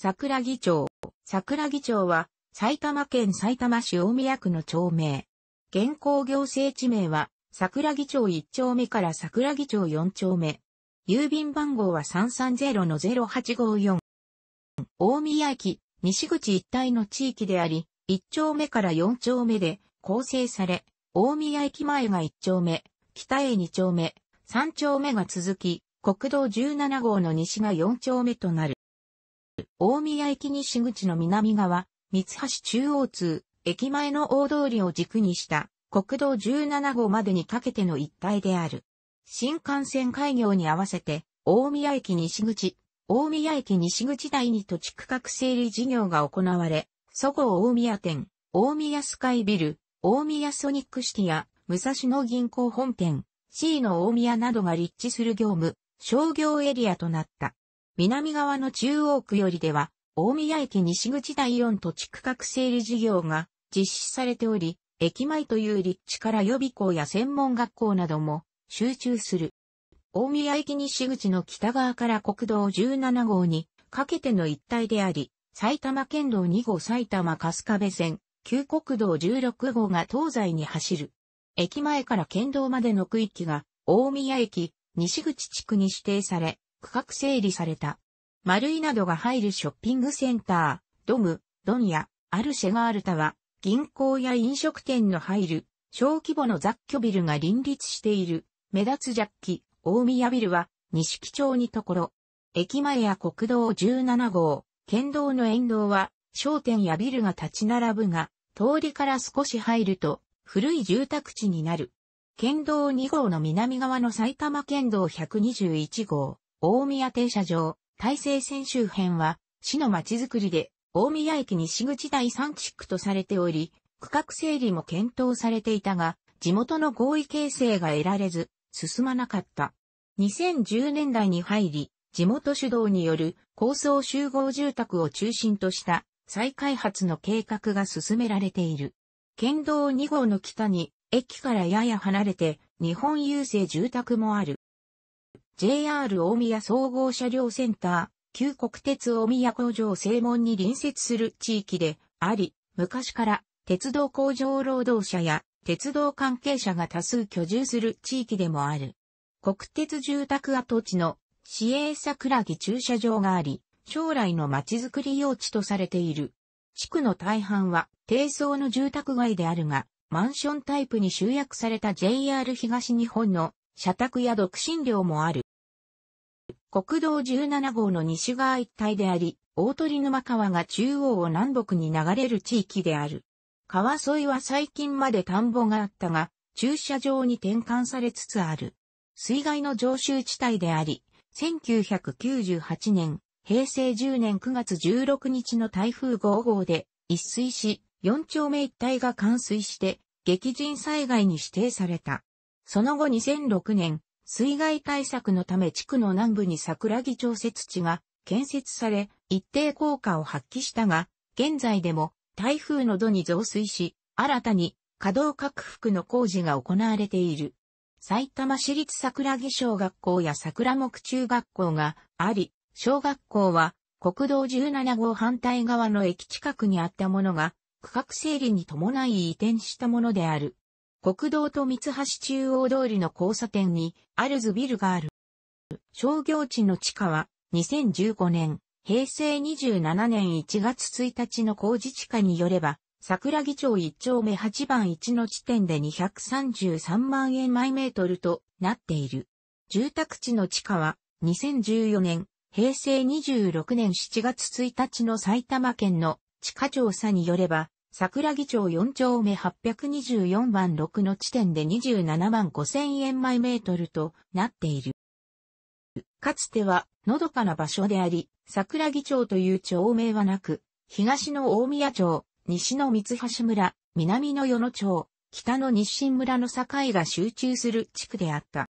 桜木町。桜木町は埼玉県埼玉市大宮区の町名。現行行政地名は桜木町1丁目から桜木町4丁目。郵便番号は330-0854。大宮駅、西口一帯の地域であり、1丁目から4丁目で構成され、大宮駅前が1丁目、北へ2丁目、3丁目が続き、国道17号の西が4丁目となる。大宮駅西口の南側、三橋中央通、駅前の大通りを軸にした国道17号までにかけての一帯である。新幹線開業に合わせて、大宮駅西口、大宮駅西口台に土地区画整理事業が行われ、そごう大宮店、大宮スカイビル、大宮ソニックシティや、武蔵野銀行本店、C の大宮などが立地する業務、商業エリアとなった。南側の中央区よりでは、大宮駅西口第4土地区画整理事業が実施されており、駅前という立地から予備校や専門学校なども集中する。大宮駅西口の北側から国道17号にかけての一帯であり、埼玉県道2号埼玉春日部線、旧国道16号が東西に走る。駅前から県道までの区域が大宮駅西口地区に指定され、区画整理された。丸いなどが入るショッピングセンター、ドム、ドンやアルシェガールタは、銀行や飲食店の入る小規模の雑居ビルが林立している。目立つジャッキ、大宮ビルは、錦町にところ。駅前や国道17号、県道の沿道は、商店やビルが立ち並ぶが、通りから少し入ると、古い住宅地になる。県道2号の南側の埼玉県道121号、大宮停車場、大成線周辺は、市の街づくりで、大宮駅西口第三地区とされており、区画整理も検討されていたが、地元の合意形成が得られず、進まなかった。2010年代に入り、地元主導による高層集合住宅を中心とした再開発の計画が進められている。県道2号の北に、駅からやや離れて、日本郵政住宅もある。JR 大宮総合車両センター、旧国鉄大宮工場正門に隣接する地域であり、昔から鉄道工場労働者や鉄道関係者が多数居住する地域でもある。国鉄住宅跡地の市営桜木駐車場があり、将来の街づくり用地とされている。地区の大半は低層の住宅街であるが、マンションタイプに集約された JR 東日本の社宅や独身寮もある。国道17号の西側一帯であり、大鳥沼川が中央を南北に流れる地域である。川沿いは最近まで田んぼがあったが、駐車場に転換されつつある。水害の常習地帯であり、1998年、平成10年9月16日の台風5号で一水し、4丁目一帯が冠水して、激甚災害に指定された。その後2006年、水害対策のため地区の南部に桜木調節地が建設され、一定効果を発揮したが、現在でも台風の度に増水し、新たに稼働拡幅の工事が行われている。埼玉市立桜木小学校や桜木中学校があり、小学校は国道17号反対側の駅近くにあったものが、区画整理に伴い移転したものである。国道と三橋中央通りの交差点にアルズビルがある。商業地の地下は2015年、平成27年1月1日の工事地下によれば、桜木町1丁目8番1の地点で233万円毎メートルとなっている。住宅地の地下は2014年、平成26年7月1日の埼玉県の地下調査によれば、桜木町4丁目824番6の地点で27万5000円枚メートルとなっている。かつては、のどかな場所であり、桜木町という町名はなく、東の大宮町、西の三橋村、南の与野町、北の日清村の境が集中する地区であった。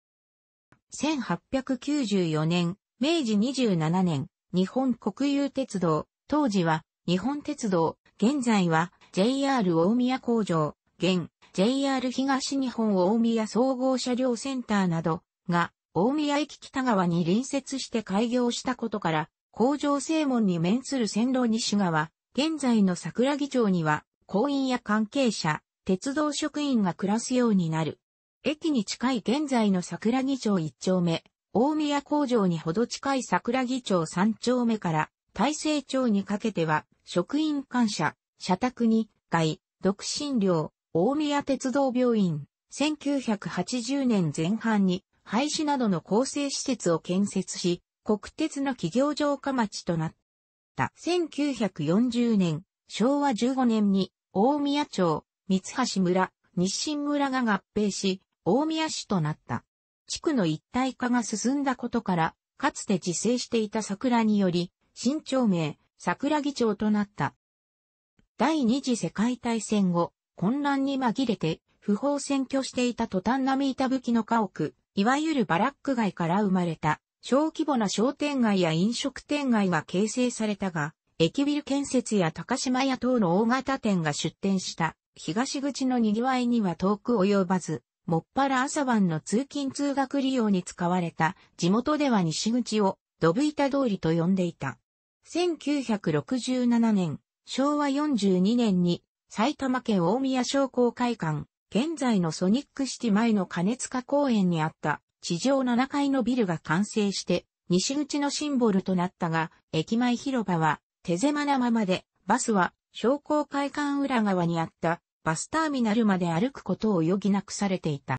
1894年、明治27年、日本国有鉄道、当時は日本鉄道、現在は JR 大宮工場、現 JR 東日本大宮総合車両センターなどが大宮駅北側に隣接して開業したことから、工場正門に面する線路西側、現在の桜木町には、公員や関係者、鉄道職員が暮らすようになる。駅に近い現在の桜木町1丁目、大宮工場にほど近い桜木町3丁目から、大成町にかけては、職員感謝、社宅に、外、独身寮、大宮鉄道病院、1980年前半に、廃止などの構成施設を建設し、国鉄の企業城下町となった。1940年、昭和15年に、大宮町、三橋村、日清村が合併し、大宮市となった。地区の一体化が進んだことから、かつて自生していた桜により、新町名、桜木町となった。第二次世界大戦後、混乱に紛れて、不法占拠していた途端並板吹きの家屋、いわゆるバラック街から生まれた、小規模な商店街や飲食店街は形成されたが、駅ビル建設や高島屋等の大型店が出店した、東口の賑わいには遠く及ばず、もっぱら朝晩の通勤通学利用に使われた地元では西口をドブ板通りと呼んでいた。1967年、昭和42年に埼玉県大宮商工会館、現在のソニックシティ前の熱化公園にあった地上7階のビルが完成して西口のシンボルとなったが、駅前広場は手狭なままで、バスは商工会館裏側にあったバスターミナルまで歩くことを余儀なくされていた。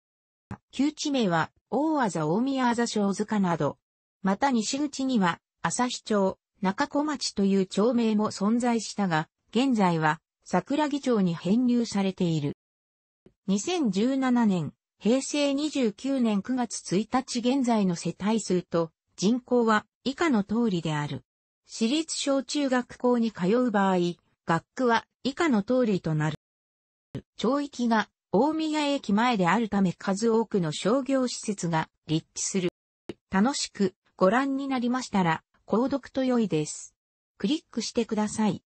旧地名は大あざ大宮あざ小塚など、また西口には朝日町、中小町という町名も存在したが、現在は桜木町に編入されている。2017年、平成29年9月1日現在の世帯数と人口は以下の通りである。私立小中学校に通う場合、学区は以下の通りとなる。町域が大宮駅前であるため数多くの商業施設が立地する。楽しくご覧になりましたら、購読と良いです。クリックしてください。